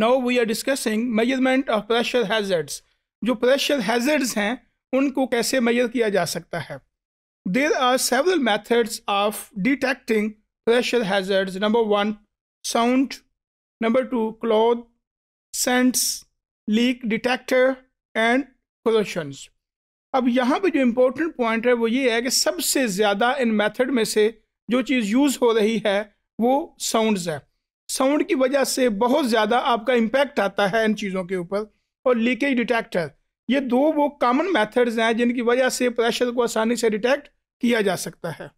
Now we are discussing measurement of pressure hazards जो pressure hazards हैं उनको कैसे मेजर किया जा सकता है there are several methods of detecting pressure hazards number one sound number two cloth scents leak detector and corrosions अब यहाँ पे जो इम्पोर्टेंट पॉइंट है वो ये है कि सबसे ज़्यादा इन मेथड में से जो चीज़ यूज़ हो रही है वो साउंड्स है साउंड की वजह से बहुत ज़्यादा आपका इम्पैक्ट आता है इन चीज़ों के ऊपर और लीकेज डिटेक्टर ये दो वो कॉमन मेथड्स हैं जिनकी वजह से प्रेशर को आसानी से डिटेक्ट किया जा सकता है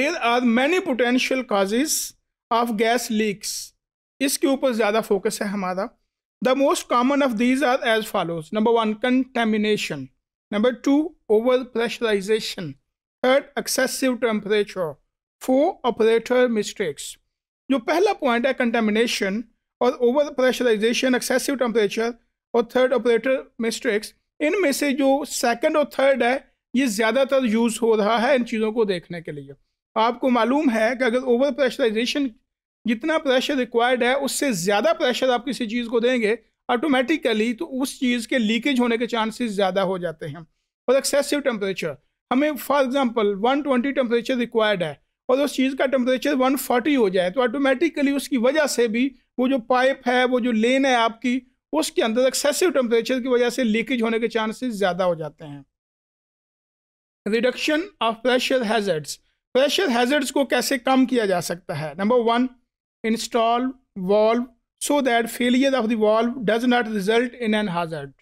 there are many potential causes of gas leaks इसके ऊपर ज़्यादा फोकस है हमारा the most common of these are as follows number one contamination number two over pressurization third excessive temperature four operator mistakes जो पहला पॉइंट है contamination और over pressurization excessive temperature और थर्ड ऑपरेटर इन इनमें से जो सेकंड और थर्ड है ये ज़्यादातर यूज़ हो रहा है इन चीज़ों को देखने के लिए आपको मालूम है कि अगर ओवर प्रेशराइजेशन जितना प्रेशर रिक्वायर्ड है उससे ज़्यादा प्रेशर आप किसी चीज़ को देंगे ऑटोमेटिकली तो उस चीज़ के लीकेज होने के चांसेस ज़्यादा हो जाते हैं और एक्सेसिव टेम्परेचर हमें फॉर एग्जांपल 120 टेम्परेचर रिक्वायर्ड है और उस चीज़ का टेम्परेचर 140 हो जाए तो ऑटोमेटिकली उसकी वजह से भी वो जो पाइप है वो जो लेन है आपकी उसके अंदर एक्सेसिव टेम्परेचर की वजह से लीकेज होने के चांसेस ज़्यादा हो जाते हैं reduction of pressure hazards pressure hazards को कैसे कम किया जा सकता है number one install valve so that failure of the valve does not result in an hazard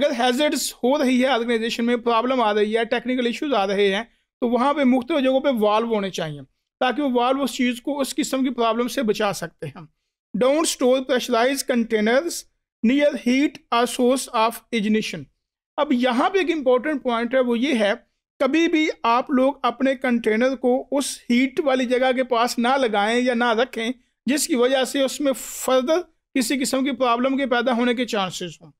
अगर हैजर्ड्स हो रही है ऑर्गेनाइजेशन में प्रॉब्लम आ रही है टेक्निकल इश्यूज आ रहे हैं तो वहाँ पर मुख्त जगहों पर वाल्व होने चाहिए ताकि वो वाल्व उस चीज़ को उस किस्म की प्रॉब्लम से बचा सकते हैं don't store pressurize containers near heat or source of ignition अब यहाँ पे एक इम्पॉर्टेंट पॉइंट है वो ये है कभी भी आप लोग अपने कंटेनर को उस हीट वाली जगह के पास ना लगाएं या ना रखें जिसकी वजह से उसमें फर्दर किसी किस्म की प्रॉब्लम के पैदा होने के चांसेस हों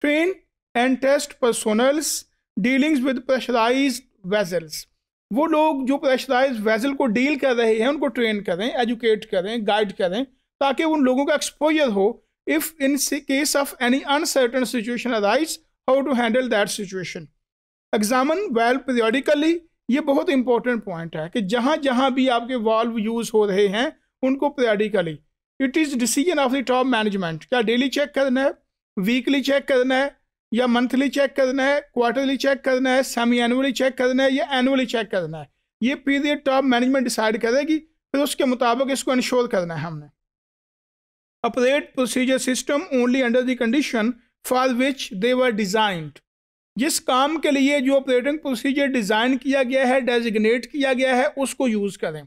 train and test personnels dealings with pressurize vessels वो लोग जो प्रेशराइज वेजल को डील कर रहे हैं उनको ट्रेन करें एजुकेट करें गाइड करें ताकि उन लोगों का एक्सपोजर हो if in case of any uncertain situation arise how to handle that situation examine well periodically ये बहुत इंपॉर्टेंट पॉइंट है कि जहाँ जहाँ भी आपके वॉल्व यूज़ हो रहे हैं उनको periodically it is decision of the top management क्या डेली चेक करना है वीकली चेक करना है या मंथली चेक करना है क्वार्टरली चेक करना है सेमी एनुअली चेक करना है या एनुअली चेक करना है ये पीरियड टॉप मैनेजमेंट डिसाइड करेगी फिर उसके मुताबिक इसको इंश्योर करना है हमने operate procedure system only under the condition for which they were designed जिस काम के लिए जो ऑपरेटिंग प्रोसीजर डिज़ाइन किया गया है डेजिग्नेट किया गया है उसको यूज़ करें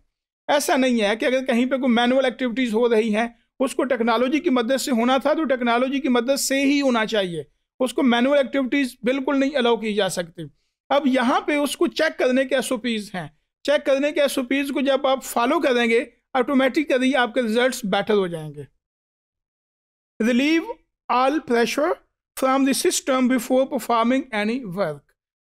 ऐसा नहीं है कि अगर कहीं पे कोई मैनुअल एक्टिविटीज़ हो रही हैं उसको टेक्नोलॉजी की मदद से होना था तो टेक्नोलॉजी की मदद से ही होना चाहिए उसको मैनुअल एक्टिविटीज़ बिल्कुल नहीं अलाउ की जा सकती अब यहाँ पे उसको चेक करने के एस हैं चेक करने के एस को जब आप फॉलो करेंगे ऑटोमेटिकली आपके रिजल्ट बेटर हो जाएंगे relieve all pressure from the system before performing any work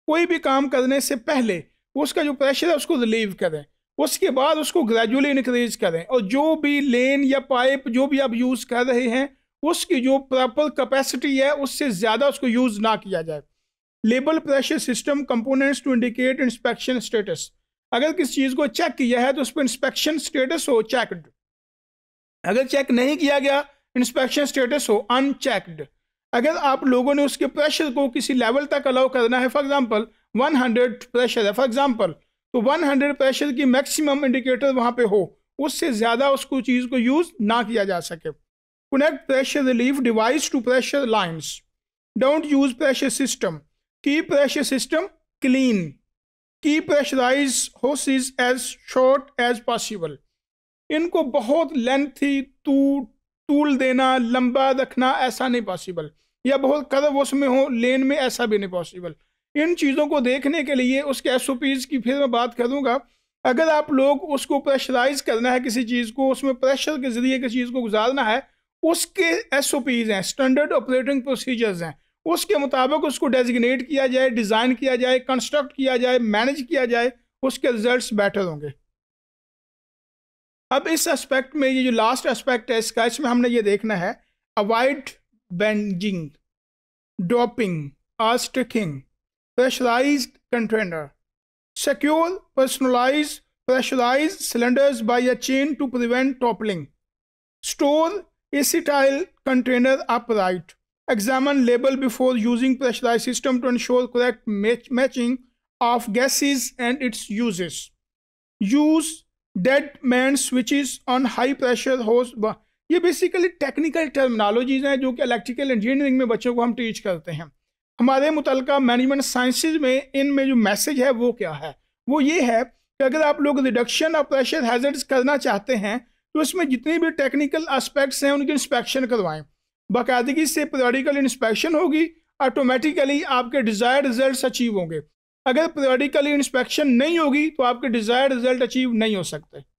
कोई भी काम करने से पहले उसका जो प्रेशर है उसको रिलीव करें उसके बाद उसको ग्रेजुअली इंक्रीज करें और जो भी लेन या पाइप जो भी आप यूज़ कर रहे हैं उसकी जो प्रॉपर कैपेसिटी है उससे ज़्यादा उसको यूज़ ना किया जाए label pressure system components to indicate inspection status अगर किसी चीज़ को चेक किया है तो उस पर इंस्पेक्शन स्टेटस हो चेकड अगर चेक नहीं किया गया इंस्पेक्शन स्टेटस हो अनचेकड अगर आप लोगों ने उसके प्रेशर को किसी लेवल तक अलाउ करना है फॉर एग्जाम्पल 100 प्रेशर है फॉर एग्जाम्पल तो 100 प्रेशर की मैक्सिमम इंडिकेटर वहाँ पे हो उससे ज़्यादा उसको चीज़ को यूज़ ना किया जा सके Connect pressure relief device to pressure lines. Don't use pressure system. Keep pressure system clean. Keep pressurized hoses as short as possible. इनको बहुत लेंथी तू टूल देना लंबा रखना ऐसा नहीं पॉसिबल या बहुत कदम उसमें हो लेन में ऐसा भी नहीं पॉसिबल इन चीज़ों को देखने के लिए उसके एस की फिर मैं बात करूँगा अगर आप लोग उसको प्रेशराइज करना है किसी चीज़ को उसमें प्रेशर के ज़रिए किसी चीज़ को गुजारना है उसके एस ओ पीज़ हैं स्टैंडर्ड ऑपरेटिंग प्रोसीजर्स हैं उसके मुताबिक उसको डेजिग्नेट किया जाए डिज़ाइन किया जाए कंस्ट्रक्ट किया जाए मैनेज किया जाए उसके रिजल्ट्स बेटर होंगे अब इस एस्पेक्ट में ये जो लास्ट एस्पेक्ट है इसका इसमें हमने ये देखना है avoid banging dropping or striking pressurize container secure personalize pressurize cylinders by a chain to prevent toppling store acetyl container upright. Examine label before using pressurized system to ensure correct match matching of gases and its uses. Use dead man switches on high pressure hose. ये basically technical terminologies हैं जो कि electrical engineering में बच्चों को हम teach करते हैं हमारे मुतलका मैनेजमेंट साइंसेज में इनमें जो मैसेज है वो क्या है वो ये है कि अगर आप लोग रिडक्शन ऑफ प्रेशर हैजर्ड्स करना चाहते हैं तो इसमें जितने भी टेक्निकल एस्पेक्ट्स हैं उनकी इंस्पेक्शन करवाएं बाकायदगी से पीरियडिकल इंस्पेक्शन होगी ऑटोमेटिकली आपके डिज़ायर रिजल्ट अचीव होंगे अगर पीरियडिकली इंस्पेक्शन नहीं होगी तो आपके डिज़ायर रिजल्ट अचीव नहीं हो सकते